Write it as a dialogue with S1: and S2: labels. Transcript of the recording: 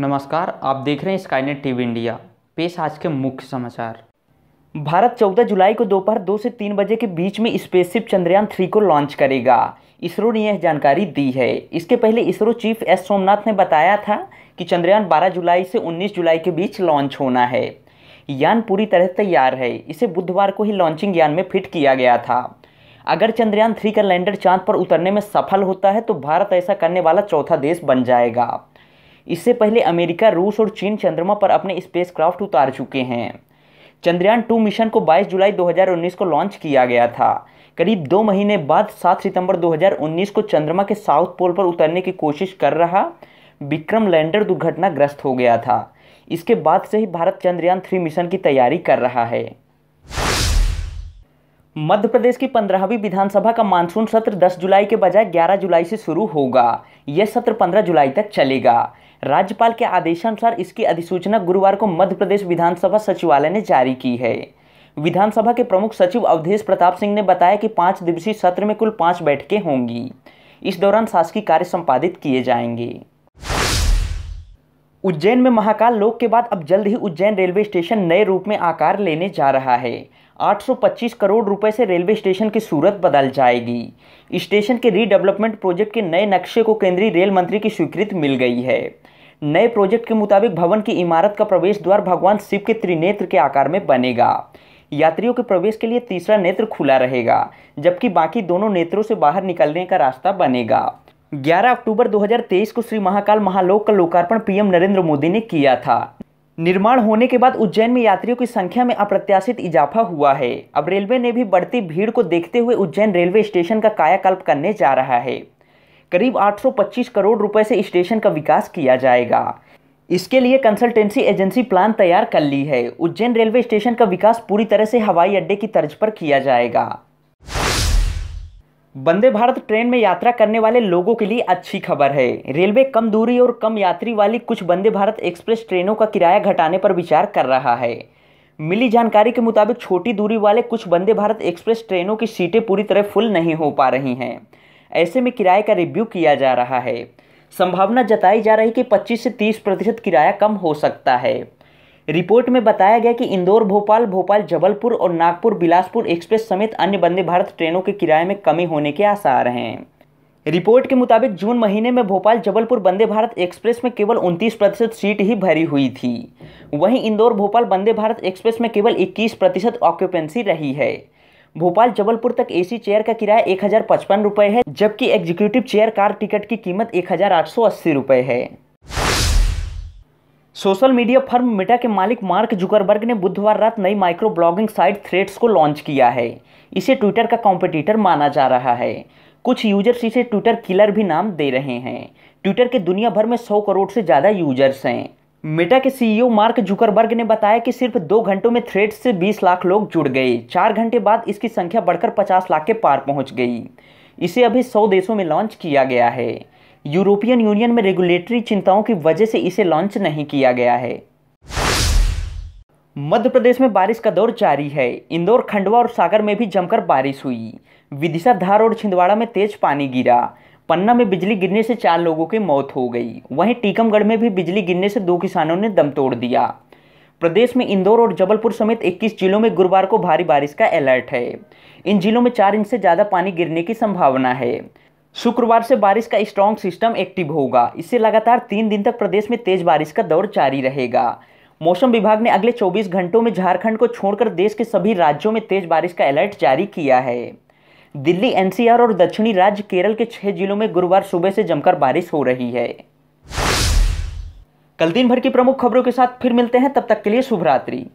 S1: नमस्कार आप देख रहे हैं स्काईनेट टीवी इंडिया पेश आज के मुख्य समाचार भारत 14 जुलाई को दोपहर दो से तीन बजे के बीच में स्पेसशिप चंद्रयान थ्री को लॉन्च करेगा इसरो ने यह जानकारी दी है इसके पहले इसरो चीफ एस सोमनाथ ने बताया था कि चंद्रयान 12 जुलाई से 19 जुलाई के बीच लॉन्च होना है यान पूरी तरह तैयार है इसे बुधवार को ही लॉन्चिंग यान में फिट किया गया था अगर चंद्रयान थ्री का लैंडर चांद पर उतरने में सफल होता है तो भारत ऐसा करने वाला चौथा देश बन जाएगा इससे पहले अमेरिका रूस और चीन चंद्रमा पर अपने स्पेसक्राफ्ट उतार चुके हैं चंद्रयान टू मिशन को 22 जुलाई 2019 को लॉन्च किया गया था करीब दो महीने बाद 7 सितंबर 2019 को चंद्रमा के साउथ पोल पर उतरने की कोशिश कर रहा विक्रम लैंडर दुर्घटनाग्रस्त हो गया था इसके बाद से ही भारत चंद्रयान थ्री मिशन की तैयारी कर रहा है मध्य प्रदेश की पंद्रहवीं विधानसभा का मानसून सत्र 10 जुलाई के बजाय 11 जुलाई से शुरू होगा यह सत्र 15 जुलाई तक चलेगा राज्यपाल के आदेशानुसार इसकी अधिसूचना गुरुवार को मध्य प्रदेश विधानसभा सचिवालय ने जारी की है विधानसभा के प्रमुख सचिव अवधेश प्रताप सिंह ने बताया कि पाँच दिवसीय सत्र में कुल पाँच बैठकें होंगी इस दौरान शासकीय कार्य संपादित किए जाएंगे उज्जैन में महाकाल लोक के बाद अब जल्द ही उज्जैन रेलवे स्टेशन नए रूप में आकार लेने जा रहा है 825 करोड़ रुपए से रेलवे स्टेशन की सूरत बदल जाएगी स्टेशन के रीडेवलपमेंट प्रोजेक्ट के नए नक्शे को केंद्रीय रेल मंत्री की स्वीकृति मिल गई है नए प्रोजेक्ट के मुताबिक भवन की इमारत का प्रवेश द्वार भगवान शिव के त्रिनेत्र के आकार में बनेगा यात्रियों के प्रवेश के लिए तीसरा नेत्र खुला रहेगा जबकि बाकी दोनों नेत्रों से बाहर निकलने का रास्ता बनेगा 11 अक्टूबर 2023 को श्री महाकाल महालोक का लोकार्पण पीएम नरेंद्र मोदी ने किया था निर्माण होने के बाद उज्जैन में यात्रियों की संख्या में अप्रत्याशित इजाफा हुआ है अब रेलवे ने भी बढ़ती भीड़ को देखते हुए उज्जैन रेलवे स्टेशन का कायाकल्प करने जा रहा है करीब 825 करोड़ रुपए से स्टेशन का विकास किया जाएगा इसके लिए कंसल्टेंसी एजेंसी प्लान तैयार कर ली है उज्जैन रेलवे स्टेशन का विकास पूरी तरह से हवाई अड्डे की तर्ज पर किया जाएगा वंदे भारत ट्रेन में यात्रा करने वाले लोगों के लिए अच्छी खबर है रेलवे कम दूरी और कम यात्री वाली कुछ वंदे भारत एक्सप्रेस ट्रेनों का किराया घटाने पर विचार कर रहा है मिली जानकारी के मुताबिक छोटी दूरी वाले कुछ वंदे भारत एक्सप्रेस ट्रेनों की सीटें पूरी तरह फुल नहीं हो पा रही हैं ऐसे में किराए का रिव्यू किया जा रहा है संभावना जताई जा रही कि 25 से 30 प्रतिशत किराया कम हो सकता है रिपोर्ट में बताया गया कि इंदौर भोपाल भोपाल जबलपुर और नागपुर बिलासपुर एक्सप्रेस समेत अन्य वंदे भारत ट्रेनों के किराए में कमी होने के आसार हैं रिपोर्ट के मुताबिक जून महीने में भोपाल जबलपुर वंदे भारत एक्सप्रेस में केवल 29 प्रतिशत सीट ही भरी हुई थी वहीं इंदौर भोपाल वंदे भारत एक्सप्रेस में केवल 21 प्रतिशत ऑक्यूपेंसी रही है भोपाल जबलपुर तक एसी चेयर का किराया एक हज़ार है जबकि एग्जीक्यूटिव चेयर कार टिकट की कीमत एक हज़ार है सोशल मीडिया फर्म मेटा के मालिक मार्क जुकरबर्ग ने बुधवार रात नई माइक्रो ब्लॉगिंग साइट थ्रेड्स को लॉन्च किया है इसे ट्विटर का कॉम्पिटिटर माना जा रहा है कुछ यूजर्स इसे ट्विटर किलर भी नाम दे रहे हैं ट्विटर के दुनिया भर में सौ करोड़ से ज़्यादा यूजर्स हैं मेटा के सीईओ e मार्क जुकरबर्ग ने बताया कि सिर्फ दो घंटों में थ्रेड से 20 लाख लोग जुड़ गए चार घंटे बाद इसकी संख्या बढ़कर 50 लाख के पार पहुंच गई इसे अभी 100 देशों में लॉन्च किया गया है यूरोपियन यूनियन में रेगुलेटरी चिंताओं की वजह से इसे लॉन्च नहीं किया गया है मध्य प्रदेश में बारिश का दौर जारी है इंदौर खंडवा और सागर में भी जमकर बारिश हुई विदिशा धार और छिंदवाड़ा में तेज पानी गिरा पन्ना में बिजली गिरने से चार लोगों की मौत हो गई वहीं टीकमगढ़ में भी बिजली गिरने से दो किसानों ने दम तोड़ दिया प्रदेश में इंदौर और जबलपुर समेत 21 जिलों में गुरुवार को भारी बारिश का अलर्ट है इन जिलों में चार इंच से ज़्यादा पानी गिरने की संभावना है शुक्रवार से बारिश का स्ट्रॉन्ग सिस्टम एक्टिव होगा इससे लगातार तीन दिन तक प्रदेश में तेज बारिश का दौर जारी रहेगा मौसम विभाग ने अगले 24 घंटों में झारखंड को छोड़कर देश के सभी राज्यों में तेज बारिश का अलर्ट जारी किया है दिल्ली एनसीआर और दक्षिणी राज्य केरल के छह जिलों में गुरुवार सुबह से जमकर बारिश हो रही है कल दिन भर की प्रमुख खबरों के साथ फिर मिलते हैं तब तक के लिए शुभरात्रि